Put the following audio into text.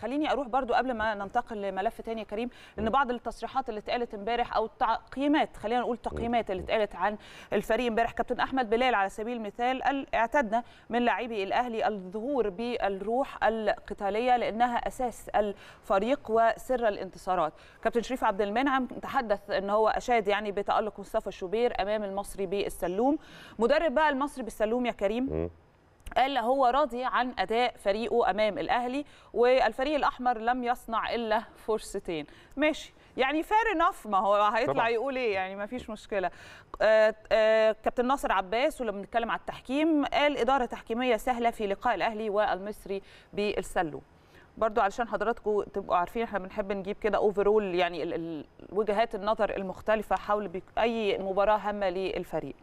خليني اروح برضو قبل ما ننتقل لملف تاني يا كريم ان بعض التصريحات اللي اتقالت امبارح او التقييمات خلينا نقول تقييمات اللي اتقالت عن الفريق امبارح كابتن احمد بلال على سبيل المثال قال اعتدنا من لاعبي الاهلي الظهور بالروح القتاليه لانها اساس الفريق وسر الانتصارات كابتن شريف عبد المنعم تحدث ان هو اشاد يعني بتالق مصطفى شوبير امام المصري بالسلوم مدرب بقى المصري بالسلوم يا كريم قال هو راضي عن اداء فريقه امام الاهلي والفريق الاحمر لم يصنع الا فرصتين ماشي يعني فير انف ما هو هيطلع طبعا. يقول ايه يعني ما فيش مشكله آآ آه، آآ آه، كابتن ناصر عباس ولما بنتكلم على التحكيم قال اداره تحكيميه سهله في لقاء الاهلي والمصري بالسلو برضو علشان حضراتكم تبقوا عارفين احنا بنحب نجيب كده اوفرول يعني وجهات النظر المختلفه حول اي مباراه هامه للفريق